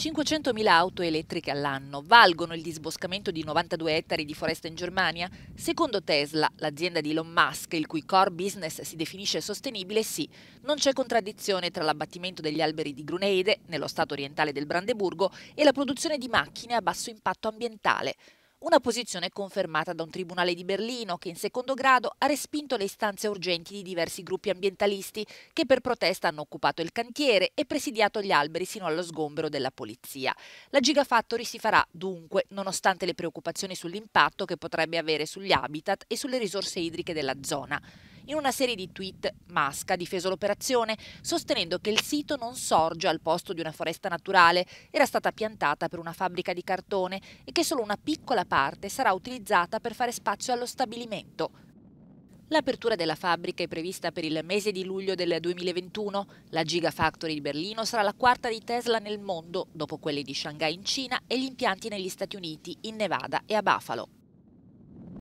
500.000 auto elettriche all'anno valgono il disboscamento di 92 ettari di foresta in Germania? Secondo Tesla, l'azienda di Elon Musk, il cui core business si definisce sostenibile, sì. Non c'è contraddizione tra l'abbattimento degli alberi di Gruneide, nello stato orientale del Brandeburgo, e la produzione di macchine a basso impatto ambientale. Una posizione confermata da un tribunale di Berlino che in secondo grado ha respinto le istanze urgenti di diversi gruppi ambientalisti che per protesta hanno occupato il cantiere e presidiato gli alberi sino allo sgombero della polizia. La Gigafactory si farà dunque, nonostante le preoccupazioni sull'impatto che potrebbe avere sugli habitat e sulle risorse idriche della zona. In una serie di tweet, Musk ha difeso l'operazione, sostenendo che il sito non sorge al posto di una foresta naturale, era stata piantata per una fabbrica di cartone e che solo una piccola parte sarà utilizzata per fare spazio allo stabilimento. L'apertura della fabbrica è prevista per il mese di luglio del 2021. La Gigafactory di Berlino sarà la quarta di Tesla nel mondo, dopo quelle di Shanghai in Cina e gli impianti negli Stati Uniti, in Nevada e a Buffalo.